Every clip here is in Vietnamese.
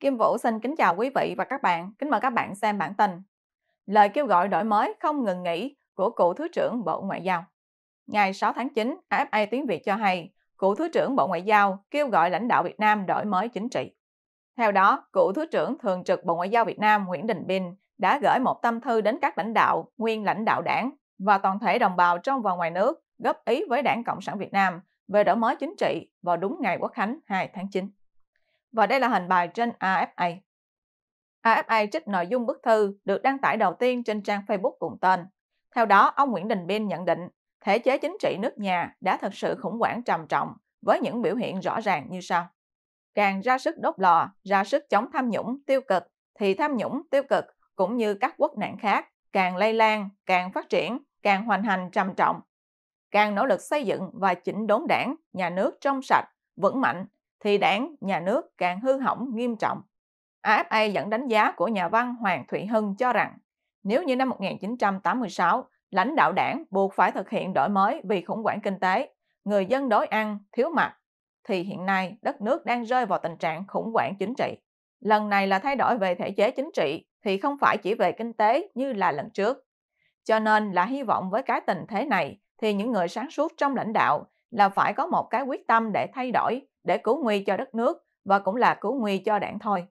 Kim Vũ xin kính chào quý vị và các bạn, kính mời các bạn xem bản tin. Lời kêu gọi đổi mới không ngừng nghỉ của cựu Thứ trưởng Bộ Ngoại giao. Ngày 6 tháng 9, AFA tiếng Việt cho hay, cựu Thứ trưởng Bộ Ngoại giao kêu gọi lãnh đạo Việt Nam đổi mới chính trị. Theo đó, cựu Thứ trưởng Thường trực Bộ Ngoại giao Việt Nam Nguyễn Đình Bình đã gửi một tâm thư đến các lãnh đạo, nguyên lãnh đạo đảng và toàn thể đồng bào trong và ngoài nước góp ý với Đảng Cộng sản Việt Nam về đổi mới chính trị vào đúng ngày Quốc khánh 2 tháng 9 và đây là hình bài trên AFA. AFA trích nội dung bức thư được đăng tải đầu tiên trên trang Facebook cùng tên. Theo đó, ông Nguyễn Đình Biên nhận định, thể chế chính trị nước nhà đã thật sự khủng hoảng trầm trọng với những biểu hiện rõ ràng như sau. Càng ra sức đốt lò, ra sức chống tham nhũng tiêu cực, thì tham nhũng tiêu cực cũng như các quốc nạn khác càng lây lan, càng phát triển, càng hoành hành trầm trọng. Càng nỗ lực xây dựng và chỉnh đốn đảng, nhà nước trong sạch, vững mạnh thì đảng, nhà nước càng hư hỏng nghiêm trọng. AFA dẫn đánh giá của nhà văn Hoàng Thụy Hưng cho rằng, nếu như năm 1986, lãnh đạo đảng buộc phải thực hiện đổi mới vì khủng hoảng kinh tế, người dân đói ăn, thiếu mặt, thì hiện nay đất nước đang rơi vào tình trạng khủng hoảng chính trị. Lần này là thay đổi về thể chế chính trị thì không phải chỉ về kinh tế như là lần trước. Cho nên là hy vọng với cái tình thế này thì những người sáng suốt trong lãnh đạo là phải có một cái quyết tâm để thay đổi để cứu nguy cho đất nước và cũng là cứu nguy cho đảng thôi.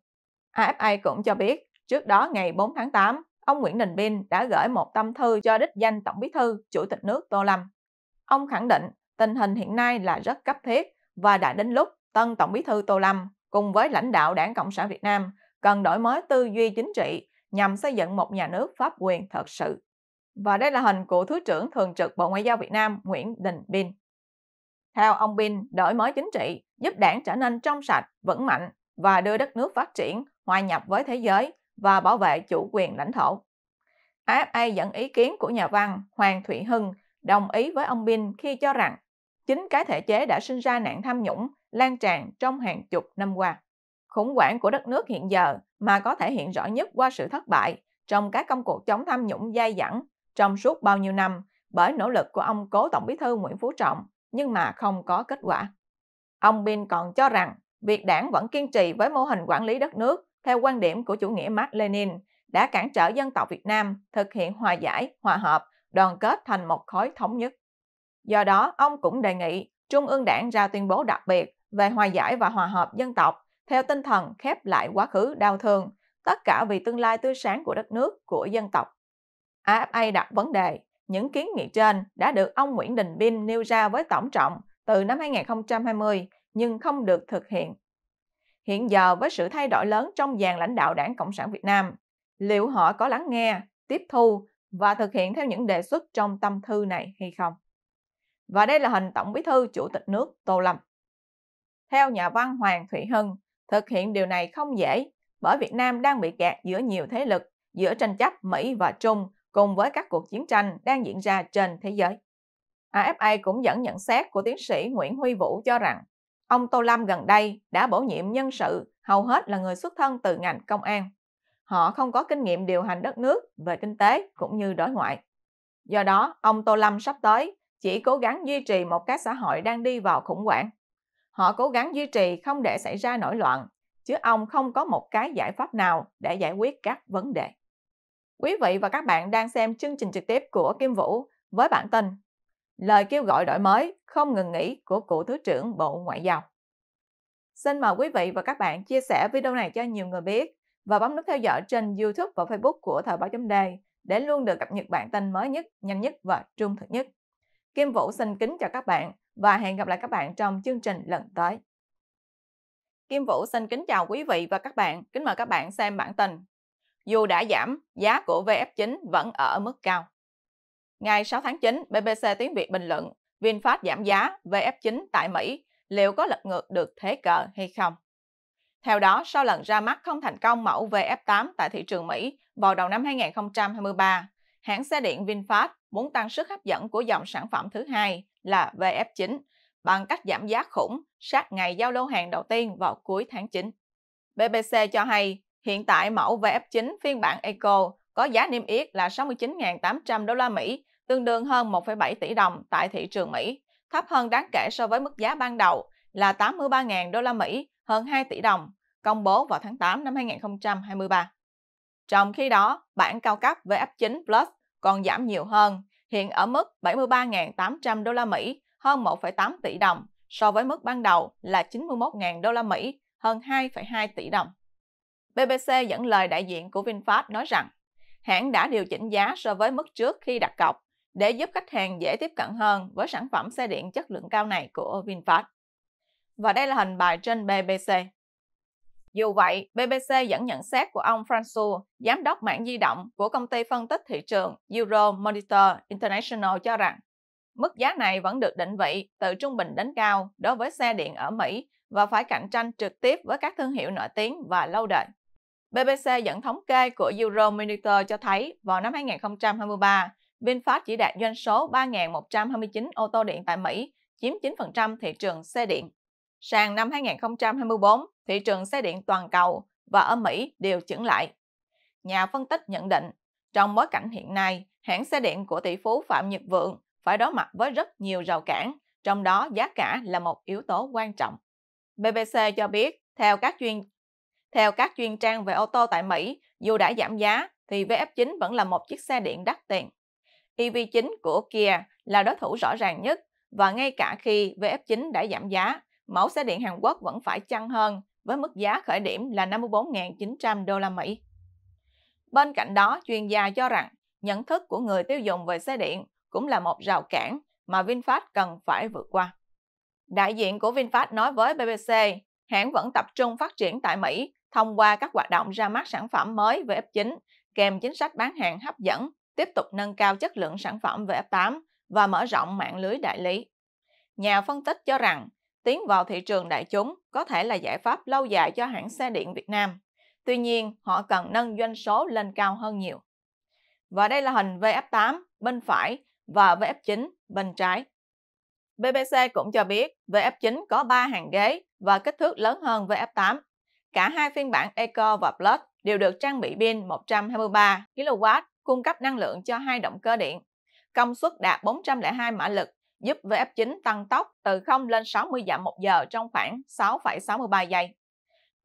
AFA cũng cho biết, trước đó ngày 4 tháng 8, ông Nguyễn Đình Bin đã gửi một tâm thư cho đích danh Tổng bí thư, Chủ tịch nước Tô Lâm. Ông khẳng định tình hình hiện nay là rất cấp thiết và đã đến lúc tân Tổng bí thư Tô Lâm cùng với lãnh đạo Đảng Cộng sản Việt Nam cần đổi mới tư duy chính trị nhằm xây dựng một nhà nước pháp quyền thật sự. Và đây là hình của Thứ trưởng Thường trực Bộ Ngoại giao Việt Nam Nguyễn Đình Bin. Theo ông Bin, đổi mới chính trị giúp đảng trở nên trong sạch, vững mạnh và đưa đất nước phát triển, hòa nhập với thế giới và bảo vệ chủ quyền lãnh thổ. AFA dẫn ý kiến của nhà văn Hoàng Thụy Hưng đồng ý với ông Bin khi cho rằng chính cái thể chế đã sinh ra nạn tham nhũng lan tràn trong hàng chục năm qua. Khủng hoảng của đất nước hiện giờ mà có thể hiện rõ nhất qua sự thất bại trong các công cuộc chống tham nhũng dai dẳng trong suốt bao nhiêu năm bởi nỗ lực của ông cố Tổng Bí thư Nguyễn Phú Trọng nhưng mà không có kết quả. Ông Bin còn cho rằng việc đảng vẫn kiên trì với mô hình quản lý đất nước theo quan điểm của chủ nghĩa Mark Lenin đã cản trở dân tộc Việt Nam thực hiện hòa giải, hòa hợp, đoàn kết thành một khối thống nhất. Do đó, ông cũng đề nghị Trung ương đảng ra tuyên bố đặc biệt về hòa giải và hòa hợp dân tộc theo tinh thần khép lại quá khứ đau thương, tất cả vì tương lai tươi sáng của đất nước, của dân tộc. AFA đặt vấn đề, những kiến nghị trên đã được ông Nguyễn Đình Bin nêu ra với tổng trọng từ năm 2020 nhưng không được thực hiện. Hiện giờ với sự thay đổi lớn trong dàn lãnh đạo Đảng Cộng sản Việt Nam, liệu họ có lắng nghe, tiếp thu và thực hiện theo những đề xuất trong tâm thư này hay không? Và đây là hình Tổng Bí thư Chủ tịch nước Tô Lâm. Theo nhà văn Hoàng Thụy Hân, thực hiện điều này không dễ bởi Việt Nam đang bị kẹt giữa nhiều thế lực, giữa tranh chấp Mỹ và Trung cùng với các cuộc chiến tranh đang diễn ra trên thế giới. AFA à, cũng dẫn nhận xét của tiến sĩ Nguyễn Huy Vũ cho rằng ông Tô Lâm gần đây đã bổ nhiệm nhân sự hầu hết là người xuất thân từ ngành công an. Họ không có kinh nghiệm điều hành đất nước về kinh tế cũng như đối ngoại. Do đó, ông Tô Lâm sắp tới chỉ cố gắng duy trì một cái xã hội đang đi vào khủng hoảng. Họ cố gắng duy trì không để xảy ra nổi loạn, chứ ông không có một cái giải pháp nào để giải quyết các vấn đề. Quý vị và các bạn đang xem chương trình trực tiếp của Kim Vũ với bản tin lời kêu gọi đổi mới không ngừng nghỉ của cựu Thứ trưởng Bộ Ngoại giao. Xin mời quý vị và các bạn chia sẻ video này cho nhiều người biết và bấm nút theo dõi trên YouTube và Facebook của Thời báo chấm đề để luôn được cập nhật bản tin mới nhất, nhanh nhất và trung thực nhất. Kim Vũ xin kính chào các bạn và hẹn gặp lại các bạn trong chương trình lần tới. Kim Vũ xin kính chào quý vị và các bạn, kính mời các bạn xem bản tin. Dù đã giảm, giá của VF9 vẫn ở mức cao. Ngày 6 tháng 9, BBC tiếng Việt bình luận VinFast giảm giá, VF9 tại Mỹ, liệu có lật ngược được thế cờ hay không? Theo đó, sau lần ra mắt không thành công mẫu VF8 tại thị trường Mỹ vào đầu năm 2023, hãng xe điện VinFast muốn tăng sức hấp dẫn của dòng sản phẩm thứ hai là VF9 bằng cách giảm giá khủng sát ngày giao lô hàng đầu tiên vào cuối tháng 9. BBC cho hay hiện tại mẫu VF9 phiên bản Eco có giá niêm yết là 69.800 đô la Mỹ, tương đương hơn 1,7 tỷ đồng tại thị trường Mỹ, thấp hơn đáng kể so với mức giá ban đầu là 83.000 đô la Mỹ, hơn 2 tỷ đồng, công bố vào tháng 8 năm 2023. Trong khi đó, bản cao cấp VF9 Plus còn giảm nhiều hơn, hiện ở mức 73.800 đô la Mỹ, hơn 1,8 tỷ đồng, so với mức ban đầu là 91.000 đô la Mỹ, hơn 2,2 tỷ đồng. BBC dẫn lời đại diện của VinFast nói rằng hãng đã điều chỉnh giá so với mức trước khi đặt cọc để giúp khách hàng dễ tiếp cận hơn với sản phẩm xe điện chất lượng cao này của VinFast. Và đây là hình bài trên BBC. Dù vậy, BBC dẫn nhận xét của ông François, giám đốc mạng di động của công ty phân tích thị trường Euro Monitor International cho rằng mức giá này vẫn được định vị từ trung bình đến cao đối với xe điện ở Mỹ và phải cạnh tranh trực tiếp với các thương hiệu nổi tiếng và lâu đời. BBC dẫn thống kê của Euromonitor cho thấy vào năm 2023, VinFast chỉ đạt doanh số 3.129 ô tô điện tại Mỹ, chiếm 9% thị trường xe điện. Sang năm 2024, thị trường xe điện toàn cầu và ở Mỹ đều chững lại. Nhà phân tích nhận định, trong bối cảnh hiện nay, hãng xe điện của tỷ phú Phạm Nhật Vượng phải đối mặt với rất nhiều rào cản, trong đó giá cả là một yếu tố quan trọng. BBC cho biết, theo các chuyên theo các chuyên trang về ô tô tại Mỹ, dù đã giảm giá thì VF9 vẫn là một chiếc xe điện đắt tiền. EV9 của Kia là đối thủ rõ ràng nhất và ngay cả khi VF9 đã giảm giá, mẫu xe điện Hàn Quốc vẫn phải chăng hơn với mức giá khởi điểm là 54.900 đô la Mỹ. Bên cạnh đó, chuyên gia cho rằng nhận thức của người tiêu dùng về xe điện cũng là một rào cản mà VinFast cần phải vượt qua. Đại diện của VinFast nói với BBC, hãng vẫn tập trung phát triển tại Mỹ thông qua các hoạt động ra mắt sản phẩm mới về F9 kèm chính sách bán hàng hấp dẫn, tiếp tục nâng cao chất lượng sản phẩm về F8 và mở rộng mạng lưới đại lý. Nhà phân tích cho rằng, tiến vào thị trường đại chúng có thể là giải pháp lâu dài cho hãng xe điện Việt Nam. Tuy nhiên, họ cần nâng doanh số lên cao hơn nhiều. Và đây là hình VF8 bên phải và VF9 bên trái. BBC cũng cho biết VF9 có 3 hàng ghế và kích thước lớn hơn VF8. Cả hai phiên bản Eco và Plus đều được trang bị pin 123 kW cung cấp năng lượng cho hai động cơ điện. Công suất đạt 402 mã lực, giúp VF9 tăng tốc từ 0 lên 60 dặm một giờ trong khoảng 6,63 giây.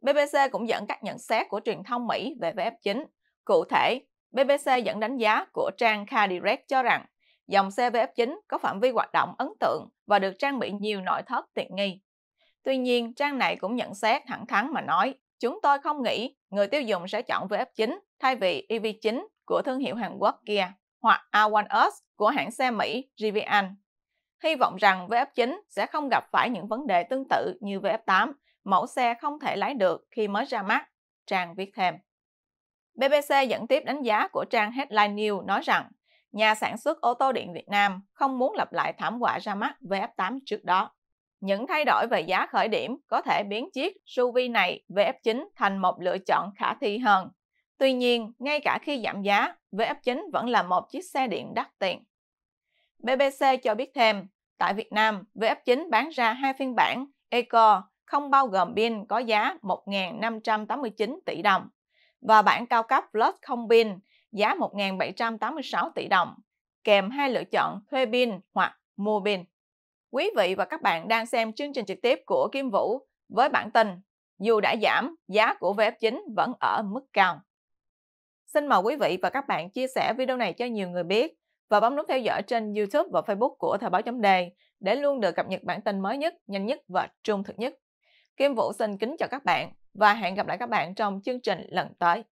BBC cũng dẫn các nhận xét của truyền thông Mỹ về VF9. Cụ thể, BBC dẫn đánh giá của trang Car Direct cho rằng dòng xe VF9 có phạm vi hoạt động ấn tượng và được trang bị nhiều nội thất tiện nghi. Tuy nhiên, trang này cũng nhận xét thẳng thắn mà nói, chúng tôi không nghĩ người tiêu dùng sẽ chọn VF9 thay vì EV9 của thương hiệu Hàn Quốc kia hoặc R1S của hãng xe Mỹ Rivian. Hy vọng rằng VF9 sẽ không gặp phải những vấn đề tương tự như VF8, mẫu xe không thể lái được khi mới ra mắt, Trang viết thêm. BBC dẫn tiếp đánh giá của trang Headline News nói rằng nhà sản xuất ô tô điện Việt Nam không muốn lặp lại thảm họa ra mắt VF8 trước đó. Những thay đổi về giá khởi điểm có thể biến chiếc SUV này VF9 thành một lựa chọn khả thi hơn. Tuy nhiên, ngay cả khi giảm giá, VF9 vẫn là một chiếc xe điện đắt tiền. BBC cho biết thêm, tại Việt Nam, VF9 bán ra hai phiên bản Eco không bao gồm pin có giá 1.589 tỷ đồng và bản cao cấp Plus không pin giá 1.786 tỷ đồng, kèm hai lựa chọn thuê pin hoặc mua pin. Quý vị và các bạn đang xem chương trình trực tiếp của Kim Vũ với bản tin Dù đã giảm, giá của VF chính vẫn ở mức cao. Xin mời quý vị và các bạn chia sẻ video này cho nhiều người biết và bấm nút theo dõi trên YouTube và Facebook của Thời báo chấm đề để luôn được cập nhật bản tin mới nhất, nhanh nhất và trung thực nhất. Kim Vũ xin kính chào các bạn và hẹn gặp lại các bạn trong chương trình lần tới.